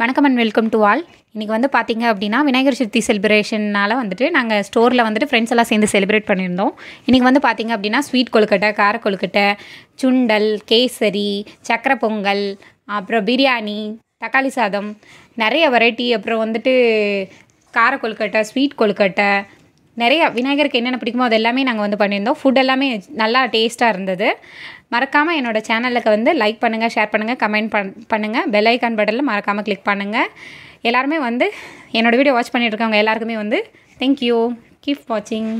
வணக்கம் and welcome to all இன்றைக்கி வந்து பார்த்திங்க அப்படின்னா விநாயகர் சதுர்த்தி செலிப்ரேஷனால் வந்துட்டு நாங்கள் ஸ்டோரில் வந்துட்டு ஃப்ரெண்ட்ஸ் எல்லாம் சேர்ந்து செலிப்ரேட் பண்ணியிருந்தோம் இன்றைக்கி வந்து பார்த்திங்க அப்படின்னா ஸ்வீட் கொழுக்கட்டை கார கொழுக்கட்டை சுண்டல் கேசரி சக்கரை பொங்கல் அப்புறம் பிரியாணி தக்காளி சாதம் நிறைய வெரைட்டி அப்புறம் வந்துட்டு கார கொழுக்கட்டை ஸ்வீட் கொழுக்கட்டை நிறைய விநாயகருக்கு என்னென்ன பிடிக்குமோ அது எல்லாமே நாங்கள் வந்து பண்ணியிருந்தோம் ஃபுட் எல்லாமே நல்லா டேஸ்ட்டாக இருந்தது மறக்காமல் என்னோடய சேனலுக்கு வந்து லைக் பண்ணுங்கள் ஷேர் பண்ணுங்கள் கமெண்ட் பண் பண்ணுங்கள் பெல் ஐக்கான் பட்டனில் மறக்காமல் கிளிக் பண்ணுங்கள் எல்லாருமே வந்து என்னோடய வீடியோ வாட்ச் பண்ணிட்டு இருக்கவங்க எல்லாருக்குமே வந்து தேங்க்யூ கீப் வாட்சிங்